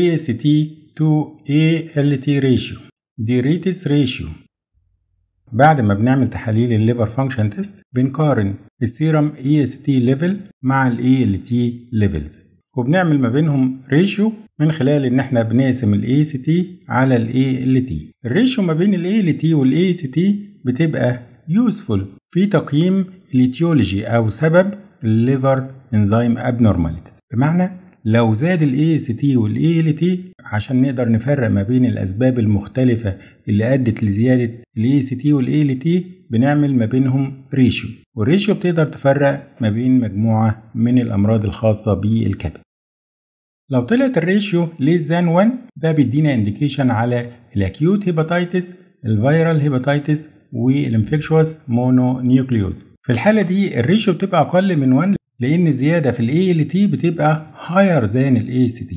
AST to ALT ratio ديريتس ratio بعد ما بنعمل تحاليل الليفر فانكشن تيست بنقارن السيرم AST ليفل مع ال ALT ليفلز وبنعمل ما بينهم ريشيو من خلال ان احنا بنقسم ال AST على ال ALT الريشيو ما بين ال ALT وال AST بتبقى يوسفول في تقييم الاتيولوجي او سبب الليفر انزيم ابنورماليتيز بمعنى لو زاد الـ AST والـ ALT عشان نقدر نفرق ما بين الأسباب المختلفة اللي أدت لزيادة الـ AST والـ ALT بنعمل ما بينهم ريشيو والريشيو بتقدر تفرق ما بين مجموعة من الأمراض الخاصة بالكبد لو طلعت الريشيو less ذان 1 ده بيدينا انديكيشن على الاكيوت هيباتيتس الفيرال هيباتيتس والانفكشوس مونو نيوكليوز في الحالة دي الريشيو بتبقى أقل من 1 لأن الزيادة في الـ ALT بتبقى higher than الـ ACT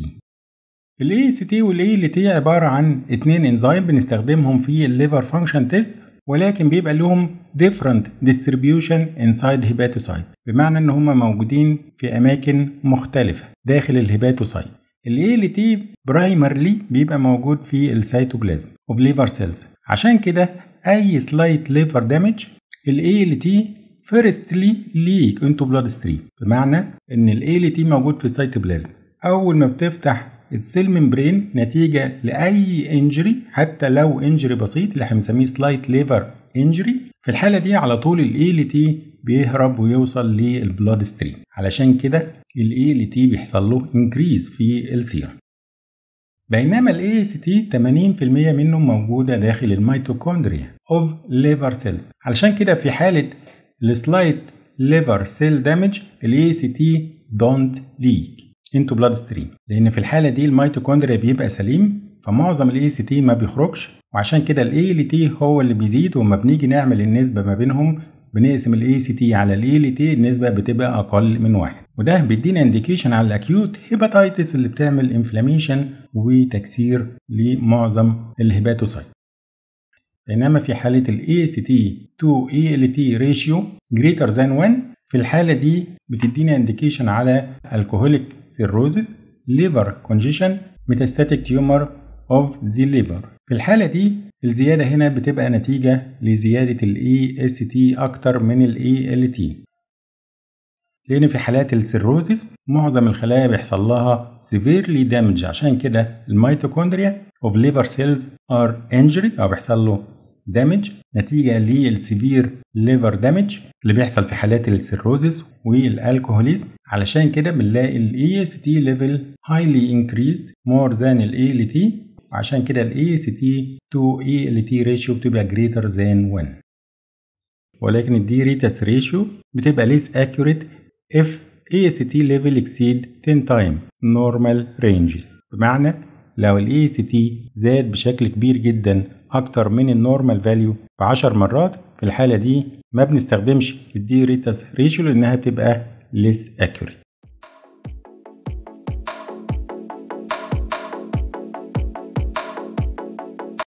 الـ ACT والـ ALT عبارة عن اتنين انزيم بنستخدمهم في الليفر فانكشن تيست ولكن بيبقى لهم different distribution inside hepatocyte بمعنى ان هما موجودين في اماكن مختلفة داخل الهباتوسايت الـ ALT primarily بيبقى موجود في السيتوبلازم of liver cells عشان كده اي slight liver damage الـ ALT فيرستلي ليك انتو بلاد ستريم بمعنى ان الاي تي موجود في السيتوبلازم اول ما بتفتح السيل ممبرين نتيجة لأي انجري حتى لو انجري بسيط اللي احنا بنسميه سلايت ليفر انجري في الحالة دي على طول الاي تي بيهرب ويوصل للبلاد ستريم علشان كده الاي تي بيحصل له انكريز في السيرم بينما ال AST 80% منه موجودة داخل الميتوكوندريا of liver cells علشان كده في حالة السلايت ليفر سيل دامج الاي سي تي دونت ليك انتو بلاد ستريم لان في الحاله دي الميتوكوندريا بيبقى سليم فمعظم الاي سي تي ما بيخرجش وعشان كده الاي ال تي هو اللي بيزيد وما بنيجي نعمل النسبه ما بينهم بنقسم الاي سي تي على الاي ال تي النسبه بتبقى اقل من واحد وده بيدينا انديكيشن على الاكيوت هيباتايتس اللي بتعمل انفلاميشن وتكسير لمعظم الهيباتوسايت بينما في حالة الـ ACT to ELT ratio greater than 1 في الحالة دي بتدينا indication على alcoholic cirrhosis liver congestion metastatic tumor of the liver في الحالة دي الزيادة هنا بتبقى نتيجة لزيادة الـ AST أكتر من الـ ALT لأن في حالات السيروزيس معظم الخلايا بيحصل لها severely دامج عشان كده الميتوكوندريا of liver cells are injured أو بيحصل له دامج نتيجه للسيفير ليفر دامج اللي بيحصل في حالات السيروزس والالكوهوليزم علشان كده بنلاقي الاي اس تي ليفل هايلي انكريزد مور ذان الاي ال تي عشان كده الاي اس تي تو اي ال تي ريشيو بتبقى جريتر ذان 1 ولكن الدي ريتس ريشيو بتبقى ليس اي if تي level exceed 10 تايم normal ranges بمعنى لو اس تي زاد بشكل كبير جدا أكتر من النورمال فاليو ب 10 مرات في الحالة دي ما بنستخدمش الدي ريتاس ريشيو لأنها بتبقى ليس accurate